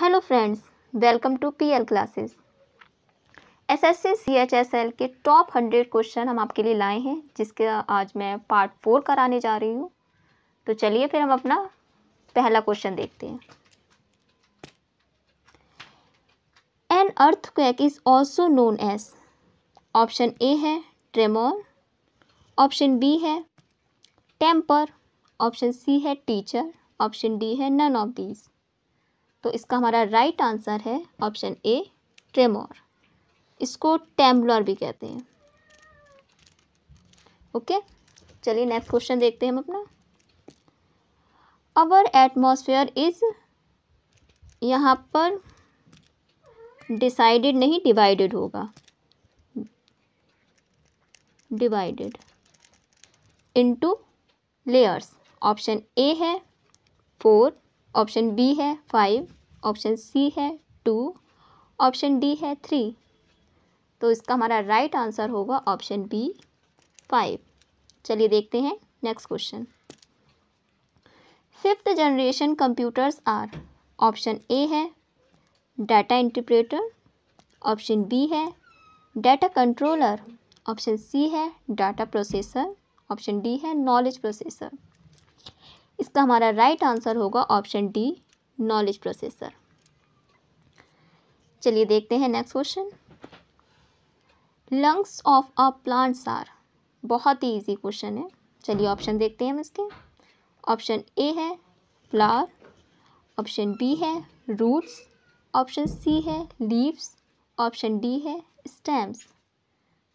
hello friends welcome to PL classes SSC CHSL के top hundred question हम आपके लिए लाए हैं जिसके आज मैं पार्ट फोर कराने जा रही हूँ तो चलिए फिर हम अपना पहला क्वेश्चन देखते हैं an earthquake is also known as option A है ट्रेमोर ऑप्शन बी है टेम्पर ऑप्शन सी है टीचर ऑप्शन डी है नन ऑफ दीज तो इसका हमारा राइट आंसर है ऑप्शन ए ट्रेमोर इसको टेम्बलर भी कहते हैं ओके चलिए नेक्स्ट क्वेश्चन देखते हैं हम अपना अवर एटमोसफेयर इज यहाँ पर डिसाइडेड नहीं डिवाइडेड होगा divided into layers option A है फोर ऑप्शन बी है फाइव ऑप्शन सी है टू ऑप्शन डी है थ्री तो इसका हमारा राइट आंसर होगा ऑप्शन बी फाइव चलिए देखते हैं next question fifth generation computers are option A है डाटा इंटरप्रेटर ऑप्शन बी है डाटा कंट्रोलर ऑप्शन सी है डाटा प्रोसेसर ऑप्शन डी है नॉलेज प्रोसेसर इसका हमारा राइट आंसर होगा ऑप्शन डी नॉलेज प्रोसेसर चलिए देखते हैं next question lungs of a plants are बहुत ही इजी क्वेश्चन है चलिए ऑप्शन देखते हैं हम इसके ऑप्शन ए है फ्लावर ऑप्शन बी है रूट्स ऑप्शन सी है लीव्स ऑप्शन डी है स्टेम्स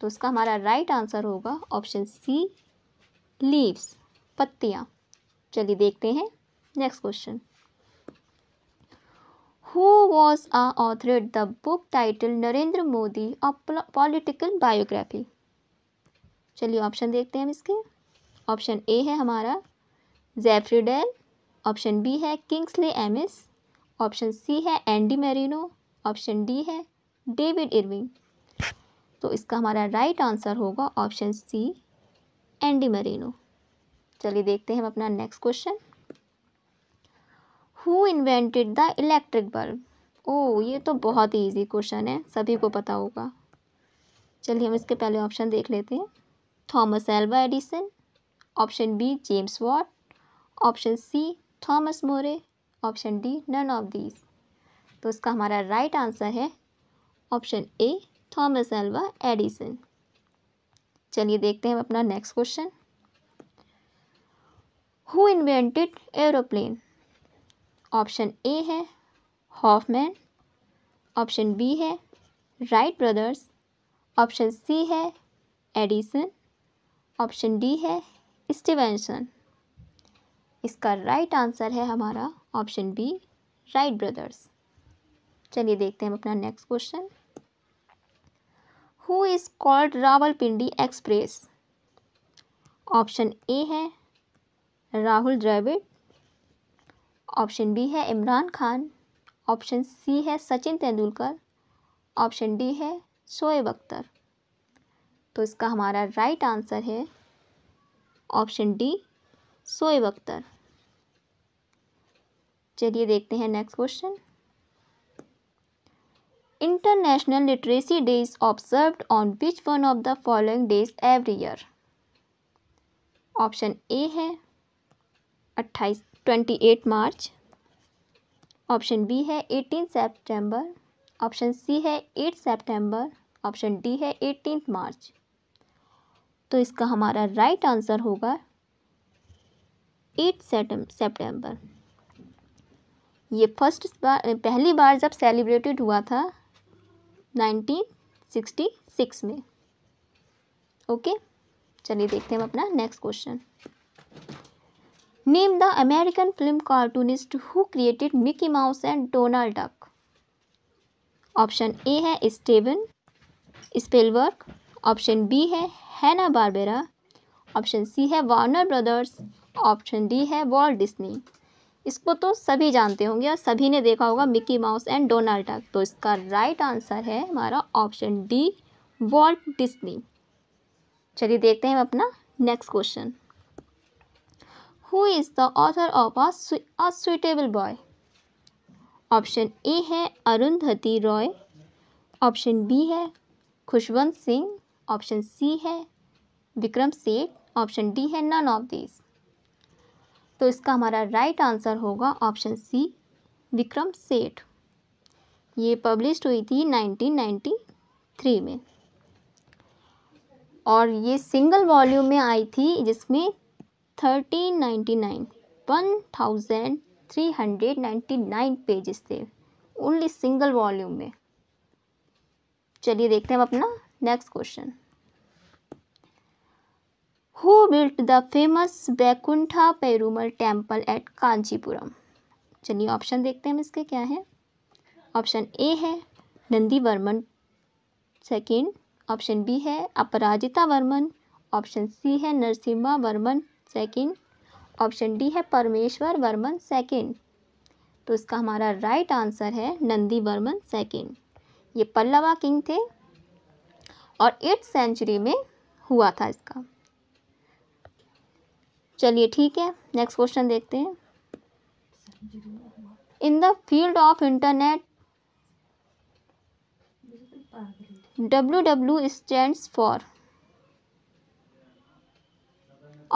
तो इसका हमारा राइट आंसर होगा ऑप्शन सी लीव्स पत्तियाँ चलिए देखते हैं next question who was a author at the book title Narendra Modi a political biography चलिए ऑप्शन देखते हैं हम इसके ऑप्शन ए है हमारा जैफ्रीडेल ऑप्शन बी है किंग्सले एमिस ऑप्शन सी है एंडी मेरिनो ऑप्शन डी है डेविड इरविंग तो इसका हमारा राइट आंसर होगा ऑप्शन सी एंडी मरीनो चलिए देखते हैं हम अपना next question who invented the electric bulb ओ ये तो बहुत ही ईजी क्वेश्चन है सभी को पता होगा चलिए हम इसके पहले ऑप्शन देख लेते हैं Thomas Alva Edison option B James Watt option C Thomas More option D none of these तो इसका हमारा राइट आंसर है option A Thomas Alva Edison चलिए देखते हैं हम अपना next question who invented aeroplane option A है हॉफमैन ऑप्शन बी है राइट ब्रदर्स ऑप्शन सी है एडिसन ऑप्शन डी है स्टीवेंसन इसका राइट आंसर है हमारा ऑप्शन बी राइट ब्रदर्स चलिए देखते हैं हम अपना next question who is called Rawalpindi Express option A है राहुल द्रविड़ ऑप्शन बी है इमरान खान ऑप्शन सी है सचिन तेंदुलकर ऑप्शन डी है शोएब अख्तर तो इसका हमारा राइट आंसर है ऑप्शन डी शोएब अख्तर चलिए देखते हैं next question international literacy day is observe on which one of the following days every year option A है अट्ठाईस twenty eight March option B है एटीन सेप्टेम्बर ऑप्शन सी है eight September option D है eighteen March तो इसका हमारा right answer होगा eight September ये फर्स्ट बार पहली बार जब सेलिब्रेटेड हुआ था 1966 में ओके चलिए देखते हैं हम अपना next question name the American film cartoonist who created Mickey Mouse and Donald Duck option A है स्टेवन स्पेलवर्क ऑप्शन बी है हैना बारबेरा ऑप्शन सी है वार्नर ब्रदर्स ऑप्शन डी है वॉल्ट डिस्नी इसको तो सभी जानते होंगे और सभी ने देखा होगा Mickey Mouse and Donald Duck तो इसका राइट आंसर है हमारा ऑप्शन डी वॉल्ट डिस्नी चलिए देखते हैं हम अपना next question who is the author of a a boy option A है अरुंधति रॉय ऑप्शन बी है खुशवंत सिंह ऑप्शन सी है विक्रम सेठ ऑप्शन डी है नन ऑफ दिस तो इसका हमारा राइट आंसर होगा ऑप्शन सी विक्रम सेठ ये पब्लिश हुई थी 1993 में और ये सिंगल वॉल्यूम में आई थी जिसमें thirteen ninety nine one thousand three hundred ninety nine pages थे ओनली सिंगल वॉल्यूम में चलिए देखते हैं हम अपना next question who built the famous Vaikuntha Perumal temple at Kanchipuram चलिए ऑप्शन देखते हैं हम इसके क्या है ऑप्शन ए है Nandi Varman second option B है अपराजिता वर्मन ऑप्शन सी है Narasimha Varman second option D है परमेश्वर वर्मन सेकंड तो इसका हमारा राइट आंसर है नंदी वर्मन सेकंड ये पल्लवा किंग थे और एट सेंचुरी में हुआ था इसका चलिए ठीक है नेक्स्ट क्वेश्चन देखते हैं in the field of internet W W stand for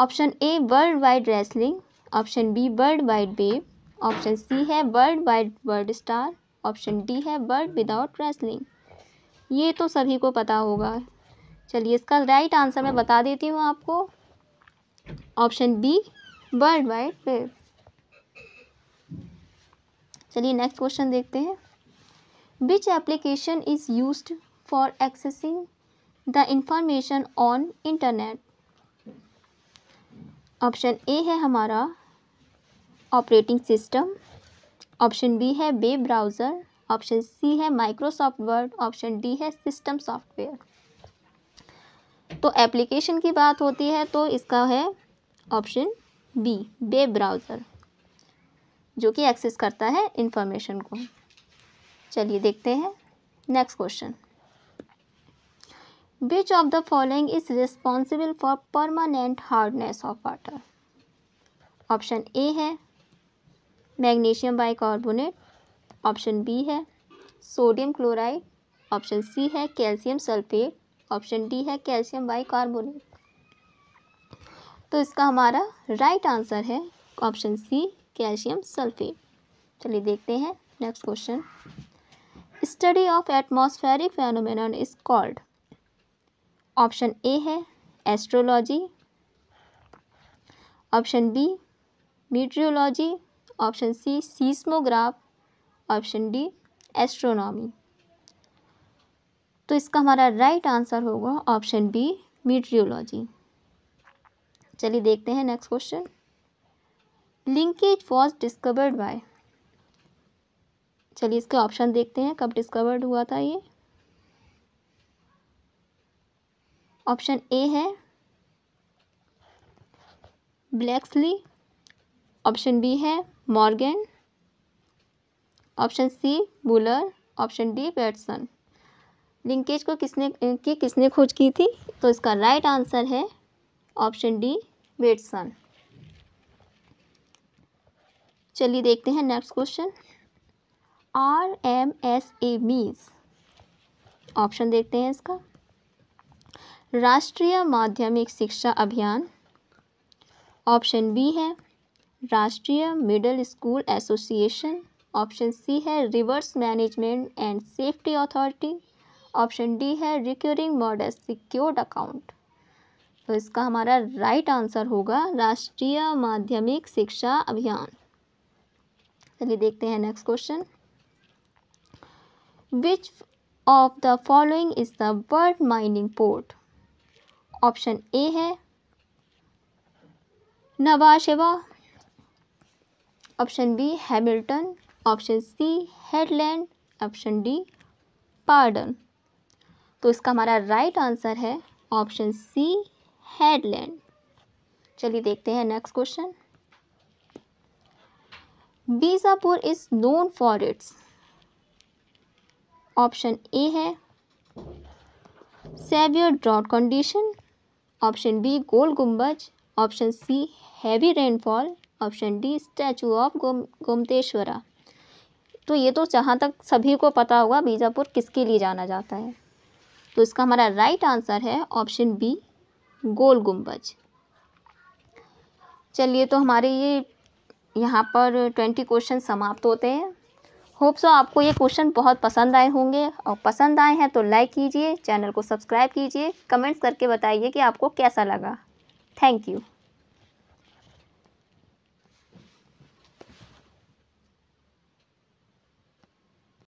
option A world wide wrestling option B world wide web option C है world wide world star option D है वर्ल्ड विदाउट रेसलिंग ये तो सभी को पता होगा चलिए इसका राइट आंसर मैं बता देती हूँ आपको option B world wide web चलिए नेक्स्ट क्वेश्चन देखते हैं which application is use for accessing the information on internet option A है हमारा ऑपरेटिंग सिस्टम ऑप्शन बी है वेब ब्राउज़र ऑप्शन सी है माइक्रोसॉफ्ट वर्ड ऑप्शन डी है system software तो application की बात होती है तो इसका है ऑप्शन बी वेब ब्राउज़र जो कि एक्सेस करता है इन्फॉर्मेशन को चलिए देखते हैं next question which of the following is responsible for permanent hardness of water option A है मैग्नीशियम बाइकार्बोनेट ऑप्शन बी है सोडियम क्लोराइड ऑप्शन सी है कैल्शियम सल्फेट ऑप्शन डी है कैल्शियम बाइकार्बोनेट तो इसका हमारा राइट आंसर है option C calcium sulphate चलिए देखते हैं next question study of atmospheric phenomenon is called option A है astrology option B meteorology option C seismograph option D astronomy तो इसका हमारा राइट आंसर होगा ऑप्शन बी मीट्रियोलॉजी चलिए देखते हैं next question linkage was discovered by चलिए इसके ऑप्शन देखते हैं कब डिस्कवर्ड हुआ था ये ऑप्शन ए है ब्लैक्सली ऑप्शन बी है Morgan option C Buller option D Bateson linkage को किसने की किसने खोज की थी तो इसका राइट आंसर है ऑप्शन डी बेटसन चलिए देखते हैं next question R M S A means option देखते हैं इसका राष्ट्रीय माध्यमिक शिक्षा अभियान ऑप्शन बी है Rashtriya middle school association option C है reverse management and safety authority option D है रिक्योरिंग मॉडल सिक्योर्ड अकाउंट तो इसका हमारा राइट आंसर होगा राष्ट्रीय माध्यमिक शिक्षा अभियान चलिए देखते हैं next question which of the following is the bird mining port option A है Nhava Sheva option B Hamilton option C Hedland option D पार्डन तो इसका हमारा राइट आंसर है ऑप्शन सी हेडलैंड चलिए देखते हैं next question Bijapur is known for its option A है severe drought condition option B Gol Gumbaz option C heavy rainfall option D statue of गोम गोमतेश्वरा तो ये तो जहाँ तक सभी को पता होगा बीजापुर किसके लिए जाना जाता है तो इसका हमारा राइट आंसर है ऑप्शन बी गोल गुम्बज चलिए तो हमारे ये यहाँ पर ट्वेंटी क्वेश्चन समाप्त होते हैं होप सो आपको ये क्वेश्चन बहुत पसंद आए होंगे और पसंद आए हैं तो लाइक कीजिए चैनल को सब्सक्राइब कीजिए कमेंट्स करके बताइए कि आपको कैसा लगा थैंक यू